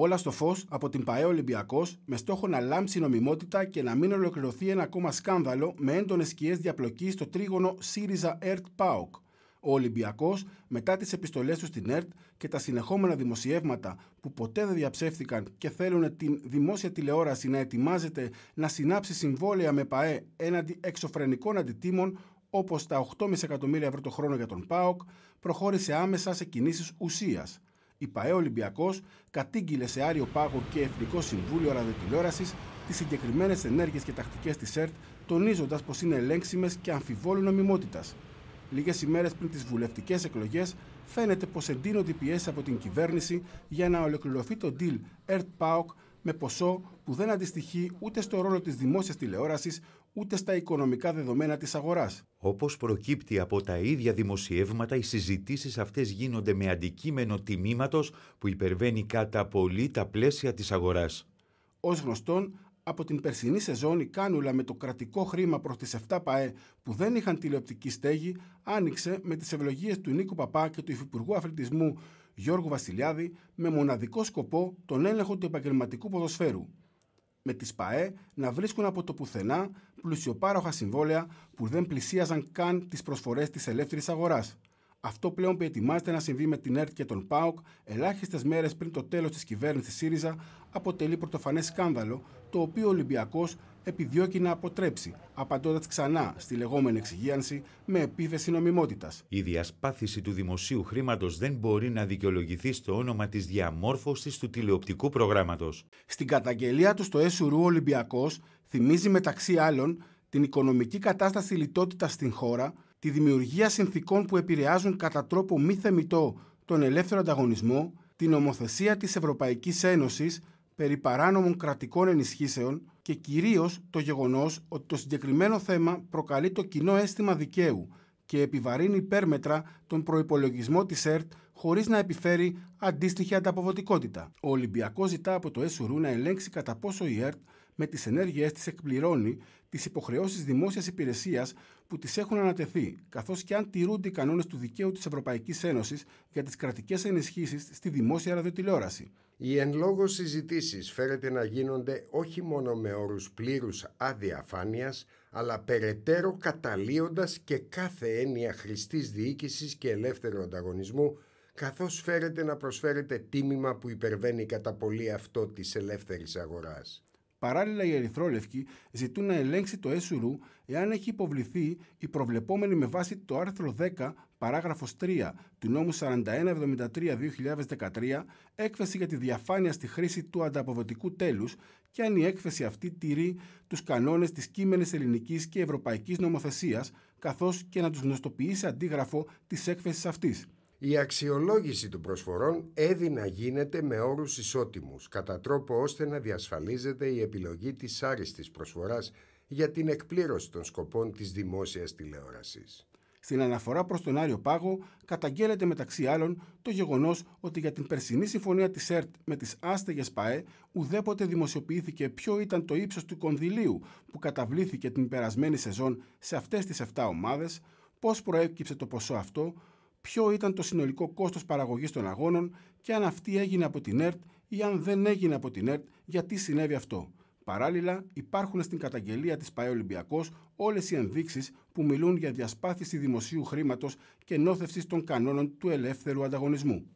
Όλα στο φως από την ΠαΕ Ολυμπιακός με στόχο να λάμψει η νομιμότητα και να μην ολοκληρωθεί ένα ακόμα σκάνδαλο με έντονες σκιές διαπλοκής στο τρίγωνο ΣΥΡΙΖΑ ΕΡΤ ΠΑΟΚ. Ο Ολυμπιακός, μετά τις επιστολές του στην ΕΡΤ και τα συνεχόμενα δημοσιεύματα που ποτέ δεν διαψεύθηκαν και θέλουν την δημόσια τηλεόραση να ετοιμάζεται να συνάψει συμβόλαια με ΠαΕ έναντι εξωφρενικών αντιτίμων, όπως τα 8,5 εκατομμύρια ευρώ το χρόνο για τον ΠΑΟΚ, προχώρησε άμεσα σε κινήσεις ουσίας. Η ΠαΕ Ολυμπιακός κατήγγειλε σε Άριο Πάγο και Εθνικό Συμβούλιο Ραδιοτηλεόρασης τις συγκεκριμένες ενέργειες και τακτικές της ΕΡΤ, τονίζοντας πως είναι ελέγξιμες και αμφιβόλου νομιμότητας. Λίγες ημέρες πριν τις βουλευτικές εκλογές, φαίνεται πως εντείνονται οι πιέσεις από την κυβέρνηση για να ολοκληρωθεί το deal ΕΡΤ-ΠΑΟΚ με ποσό που δεν αντιστοιχεί ούτε στο ρόλο της δημόσιας τηλεόρασης, ούτε στα οικονομικά δεδομένα της αγοράς. Όπως προκύπτει από τα ίδια δημοσιεύματα, οι συζητήσεις αυτές γίνονται με αντικείμενο τιμήματος που υπερβαίνει κατά πολύ τα πλαίσια της αγοράς. Ως γνωστόν, από την περσινή σεζόν η κάνουλα με το κρατικό χρήμα προς τις 7 ΠΑΕ που δεν είχαν τηλεοπτική στέγη άνοιξε με τις ευλογίες του Νίκου Παπά και του Υφυπουργού Αθλητισμού Γιώργου Βασιλιάδη με μοναδικό σκοπό τον έλεγχο του επαγγελματικού ποδοσφαίρου με τις ΠΑΕ να βρίσκουν από το πουθενά πλουσιοπάροχα συμβόλαια που δεν πλησίαζαν καν τις προσφορές της ελεύθερης αγοράς. Αυτό πλέον που ετοιμάζεται να συμβεί με την ΕΡΤ και τον ΠΑΟΚ ελάχιστες μέρες πριν το τέλος της κυβέρνησης ΣΥΡΙΖΑ αποτελεί πρωτοφανές σκάνδαλο, το οποίο ο Ολυμπιακός επιδιώκει να αποτρέψει, απαντώντας ξανά στη λεγόμενη εξυγίανση με επίθεση νομιμότητας. Η διασπάθηση του δημοσίου χρήματος δεν μπορεί να δικαιολογηθεί στο όνομα της διαμόρφωσης του τηλεοπτικού προγράμματος. Στην καταγγελία του στο ΕΣΟΥΡΟΥ, Ολυμπιακός θυμίζει μεταξύ άλλων την οικονομική κατάσταση λιτότητας στην χώρα τη δημιουργία συνθήκων που επηρεάζουν κατά τρόπο μη θεμητό τον ελεύθερο ανταγωνισμό, την νομοθεσία της Ευρωπαϊκής Ένωσης περί παράνομων κρατικών ενισχύσεων και κυρίως το γεγονός ότι το συγκεκριμένο θέμα προκαλεί το κοινό αίσθημα δικαίου και επιβαρύνει υπέρμετρα τον προϋπολογισμό της ΕΡΤ χωρίς να επιφέρει αντίστοιχη ανταποδοτικότητα. Ο Ολυμπιακός ζητά από το ΕΣΟΡΟΥ να ελέγξει κατά πόσο η ΕΡΤ με τις ενέργειές της εκπληρώνει τις υποχρεώσεις δημόσιας υπηρεσίας που της έχουν ανατεθεί, καθώς και αν τηρούνται οι κανόνες του δικαίου της Ευρωπαϊκής Ένωσης για τις κρατικές ενισχύσεις στη δημόσια ραδιοτηλεόραση. Οι εν λόγω συζητήσεις φέρεται να γίνονται όχι μόνο με όρους πλήρους αδιαφάνειας, αλλά περαιτέρω καταλύοντας και κάθε έννοια χρηστής διοίκησης και ελεύθερου ανταγωνισμού, καθώς φέρεται να προσφέρεται τίμημα που υπερβαίνει κατά πολύ αυτό της ελεύθερης αγοράς. Παράλληλα, οι Ερυθρόλευκοι ζητούν να ελέγξει το ΕΣΟΥΡΟΥ εάν έχει υποβληθεί η προβλεπόμενη με βάση το άρθρο 10, παράγραφος 3 του νόμου 4173-2013 έκθεση για τη διαφάνεια στη χρήση του ανταποδοτικού τέλους και αν η έκθεση αυτή τηρεί τους κανόνες της κείμενης ελληνικής και ευρωπαϊκής νομοθεσίας καθώς και να τους γνωστοποιήσει αντίγραφο της έκθεση αυτής. Η αξιολόγηση των προσφορών έδινα γίνεται με όρους ισότιμους, κατά τρόπο ώστε να διασφαλίζεται η επιλογή της άριστης προσφοράς για την εκπλήρωση των σκοπών της δημόσιας τηλεόρασης. Στην αναφορά προς τον Άριο Πάγο καταγγέλλεται μεταξύ άλλων το γεγονός ότι για την περσινή συμφωνία της ΕΡΤ με τις άστεγες ΠΑΕ ουδέποτε δημοσιοποιήθηκε ποιο ήταν το ύψος του κονδυλίου που καταβλήθηκε την περασμένη σεζόν σε αυτές τις 7 ομάδες, πώς προέκυψε το ποσό αυτό, ποιο ήταν το συνολικό κόστος παραγωγής των αγώνων και αν αυτή έγινε από την ΕΡΤ ή αν δεν έγινε από την ΕΡΤ γιατί συνέβη αυτό. Παράλληλα, υπάρχουν στην καταγγελία της ΠαΕ Ολυμπιακός όλες οι ενδείξεις που μιλούν για διασπάθηση δημοσίου χρήματος και νόθευση των κανόνων του ελεύθερου ανταγωνισμού.